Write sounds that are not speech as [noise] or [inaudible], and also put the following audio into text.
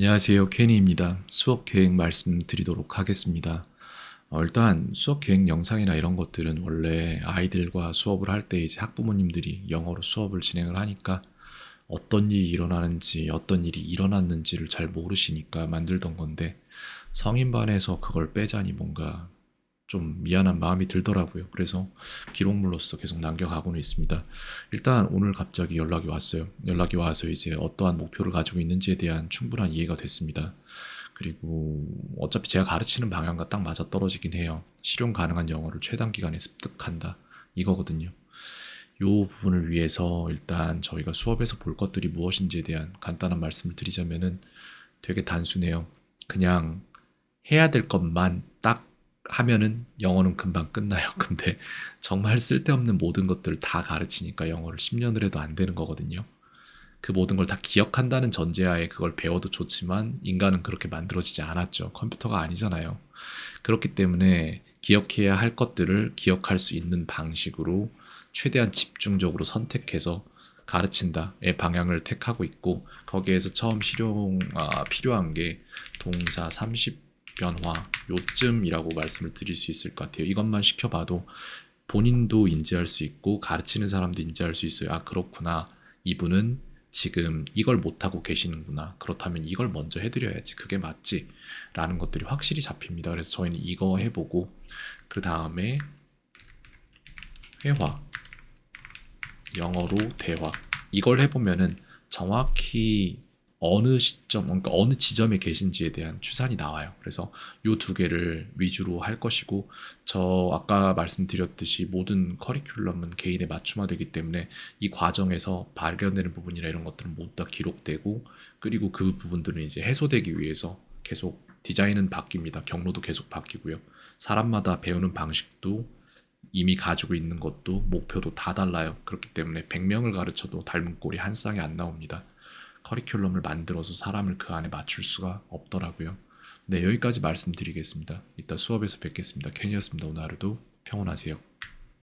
안녕하세요. 케니입니다. 수업 계획 말씀드리도록 하겠습니다. 어, 일단 수업 계획 영상이나 이런 것들은 원래 아이들과 수업을 할 때 이제 학부모님들이 영어로 수업을 진행을 하니까 어떤 일이 일어나는지 어떤 일이 일어났는지를 잘 모르시니까 만들던 건데 성인반에서 그걸 빼자니 뭔가 좀 미안한 마음이 들더라고요. 그래서 기록물로서 계속 남겨가고는 있습니다. 일단 오늘 갑자기 연락이 왔어요. 연락이 와서 이제 어떠한 목표를 가지고 있는지에 대한 충분한 이해가 됐습니다. 그리고 어차피 제가 가르치는 방향과 딱 맞아 떨어지긴 해요. 실용 가능한 영어를 최단 기간에 습득한다. 이거거든요. 요 부분을 위해서 일단 저희가 수업에서 볼 것들이 무엇인지에 대한 간단한 말씀을 드리자면은 되게 단순해요. 그냥 해야 될 것만 하면은 영어는 금방 끝나요. [laughs] 근데 정말 쓸데없는 모든 것들을 다 가르치니까 영어를 10년을 해도 안 되는 거거든요. 그 모든 걸 다 기억한다는 전제하에 그걸 배워도 좋지만 인간은 그렇게 만들어지지 않았죠. 컴퓨터가 아니잖아요. 그렇기 때문에 기억해야 할 것들을 기억할 수 있는 방식으로 최대한 집중적으로 선택해서 가르친다의 방향을 택하고 있고 거기에서 처음 실용 아, 필요한 게 동사 30 변화 요쯤이라고 말씀을 드릴 수 있을 것 같아요. 이것만 시켜봐도 본인도 인지할 수 있고 가르치는 사람도 인지할 수 있어요. 아 그렇구나 이분은 지금 이걸 못하고 계시는구나. 그렇다면 이걸 먼저 해드려야지. 그게 맞지. 라는 것들이 확실히 잡힙니다. 그래서 저희는 이거 해보고, 그 다음에 회화. 영어로 대화. 이걸 해보면은 정확히 어느 시점, 그러니까 어느 지점에 계신지에 대한 추산이 나와요. 그래서 요 두 개를 위주로 할 것이고, 저 아까 말씀드렸듯이 모든 커리큘럼은 개인에 맞춤화되기 때문에 이 과정에서 발견되는 부분이나 이런 것들은 모두 다 기록되고, 그리고 그 부분들은 이제 해소되기 위해서 계속 디자인은 바뀝니다. 경로도 계속 바뀌고요. 사람마다 배우는 방식도 이미 가지고 있는 것도 목표도 다 달라요. 그렇기 때문에 100명을 가르쳐도 닮은 꼴이 한 쌍이 안 나옵니다. 커리큘럼을 만들어서 사람을 그 안에 맞출 수가 없더라고요. 네, 여기까지 말씀드리겠습니다. 이따 수업에서 뵙겠습니다. 켄이었습니다. 오늘 하루도 평온하세요.